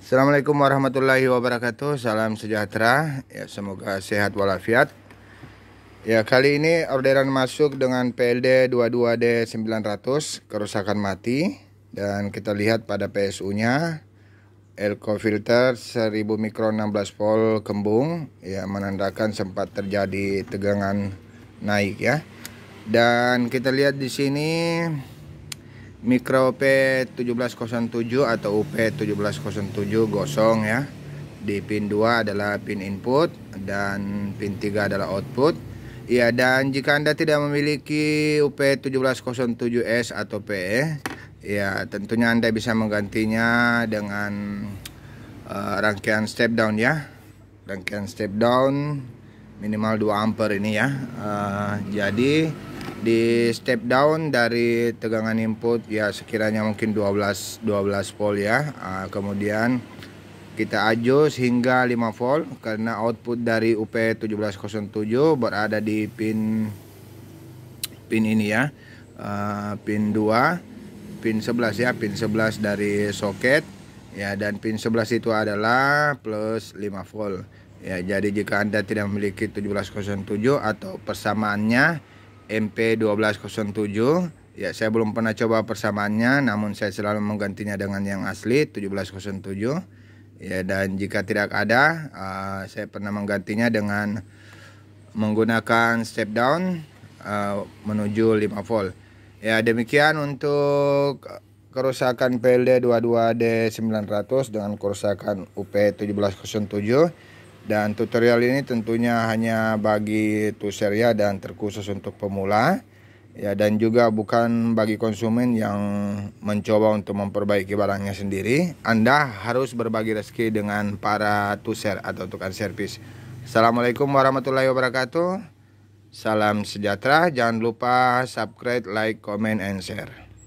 Assalamualaikum warahmatullahi wabarakatuh. Salam sejahtera. Ya, semoga sehat walafiat. Ya, kali ini orderan masuk dengan PLD 22D900 kerusakan mati dan kita lihat pada PSU-nya Elko filter 1000 mikron 16 volt kembung ya menandakan sempat terjadi tegangan naik ya. Dan kita lihat di sini Mikro P1707 atau UP1707 gosong ya Di pin 2 adalah pin input dan pin 3 adalah output Ya dan jika Anda tidak memiliki UP1707S atau PE Ya tentunya Anda bisa menggantinya dengan uh, rangkaian step down ya Rangkaian step down minimal 2 ampere ini ya uh, Jadi di step down dari tegangan input ya sekiranya mungkin 12 12 volt ya uh, kemudian kita adjust hingga 5 volt karena output dari UP1707 berada di pin pin ini ya uh, pin 2 pin 11 ya pin 11 dari soket ya dan pin 11 itu adalah plus 5 volt ya jadi jika anda tidak memiliki 1707 atau persamaannya MP1207 ya saya belum pernah coba persamaannya namun saya selalu menggantinya dengan yang asli 1707 ya dan jika tidak ada uh, saya pernah menggantinya dengan menggunakan step down uh, menuju 5 volt ya demikian untuk kerusakan PLD 22D 900 dengan kerusakan UP 1707 dan tutorial ini tentunya hanya bagi tuser ya dan terkhusus untuk pemula ya dan juga bukan bagi konsumen yang mencoba untuk memperbaiki barangnya sendiri. Anda harus berbagi rezeki dengan para tuser atau tukang servis. Assalamualaikum warahmatullahi wabarakatuh. Salam sejahtera. Jangan lupa subscribe, like, comment, and share.